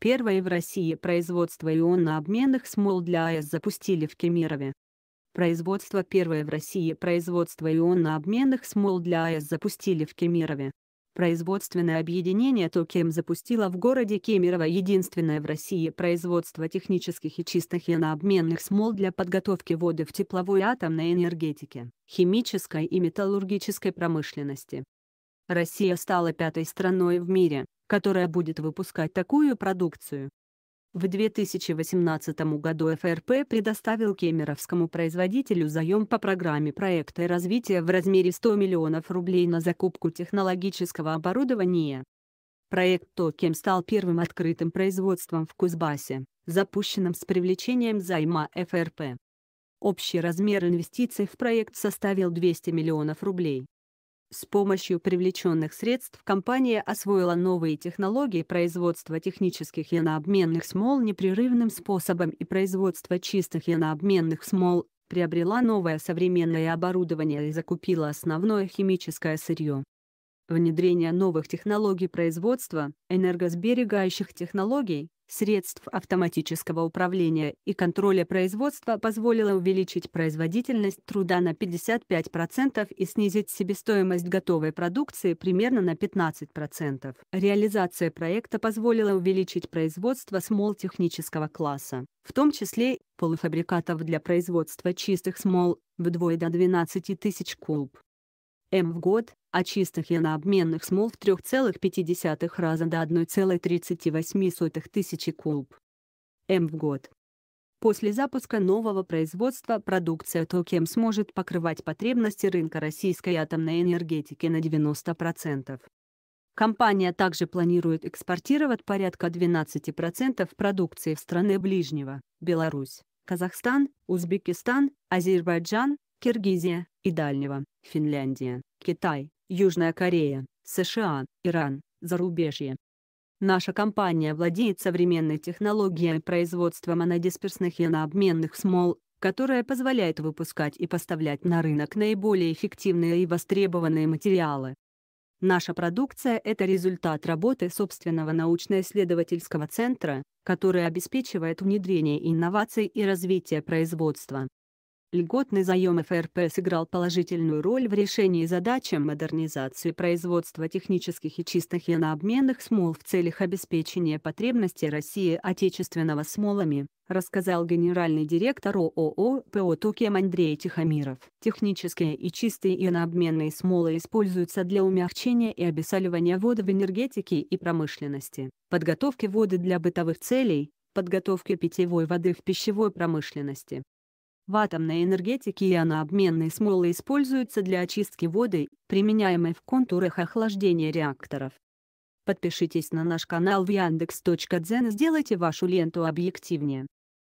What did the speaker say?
Первое в России производство ионно-обменных смол для АЭС запустили в Кемерове. Производство первое в России производство ионно-обменных смол для АЭС запустили в Кемерове. Производственное объединение Токем запустило в городе Кемерово единственное в России производство технических и чистых ионообменных смол для подготовки воды в тепловой атомной энергетике, химической и металлургической промышленности. Россия стала пятой страной в мире, которая будет выпускать такую продукцию. В 2018 году ФРП предоставил кемеровскому производителю заем по программе проекта развития в размере 100 миллионов рублей на закупку технологического оборудования. Проект «Токем» стал первым открытым производством в Кузбассе, запущенным с привлечением займа ФРП. Общий размер инвестиций в проект составил 200 миллионов рублей. С помощью привлеченных средств компания освоила новые технологии производства технических янообменных смол непрерывным способом и производства чистых янообменных смол, приобрела новое современное оборудование и закупила основное химическое сырье внедрение новых технологий производства, энергосберегающих технологий, средств автоматического управления и контроля производства позволило увеличить производительность труда на 55% и снизить себестоимость готовой продукции примерно на 15%. Реализация проекта позволила увеличить производство смол технического класса, в том числе полуфабрикатов для производства чистых смол, вдвое до 12 тысяч куб. М в год, а чистых инообменных смол в 3,5 раза до 1,38 тысячи куб. М в год. После запуска нового производства продукция Токем сможет покрывать потребности рынка российской атомной энергетики на 90%. Компания также планирует экспортировать порядка 12% продукции в страны ближнего – Беларусь, Казахстан, Узбекистан, Азербайджан, Киргизия и Дальнего, Финляндия, Китай, Южная Корея, США, Иран, зарубежье. Наша компания владеет современной технологией производства монодисперсных ионообменных смол, которая позволяет выпускать и поставлять на рынок наиболее эффективные и востребованные материалы. Наша продукция – это результат работы собственного научно-исследовательского центра, который обеспечивает внедрение инноваций и развитие производства. Льготный заем ФРП сыграл положительную роль в решении задачи модернизации производства технических и чистых инообменных смол в целях обеспечения потребности России отечественного смолами, рассказал генеральный директор ООО ПО «Токем» Андрей Тихомиров. Технические и чистые инообменные смолы используются для умягчения и обесоливания воды в энергетике и промышленности, подготовки воды для бытовых целей, подготовки питьевой воды в пищевой промышленности, в атомной энергетике и анообменной смолы используются для очистки воды, применяемой в контурах охлаждения реакторов. Подпишитесь на наш канал в yandex.дзен и сделайте вашу ленту объективнее.